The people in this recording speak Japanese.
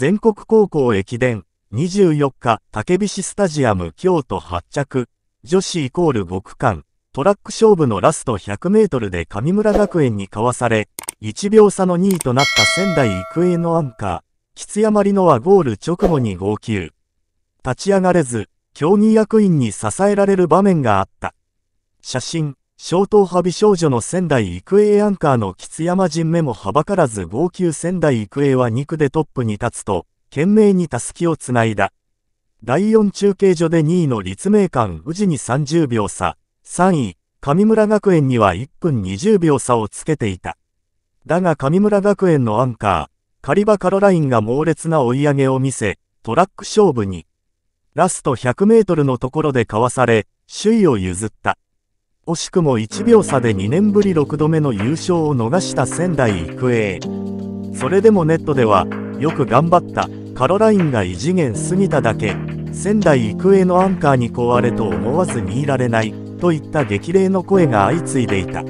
全国高校駅伝24日、竹菱スタジアム京都発着、女子イコール5区間、トラック勝負のラスト100メートルで神村学園にかわされ、1秒差の2位となった仙台育英のアンカー、吉山里乃はゴール直後に号泣。立ち上がれず、競技役員に支えられる場面があった。写真消灯派美少女の仙台育英アンカーの吉山人目もはばからず号泣仙台育英は2区でトップに立つと、懸命にたすきをつないだ。第4中継所で2位の立命館宇治に30秒差、3位、上村学園には1分20秒差をつけていた。だが上村学園のアンカー、カリバカロラインが猛烈な追い上げを見せ、トラック勝負に。ラスト100メートルのところでかわされ、首位を譲った。惜しくも1秒差で2年ぶり6度目の優勝を逃した仙台育英それでもネットではよく頑張ったカロラインが異次元過ぎただけ仙台育英のアンカーに壊れと思わず見いられないといった激励の声が相次いでいた。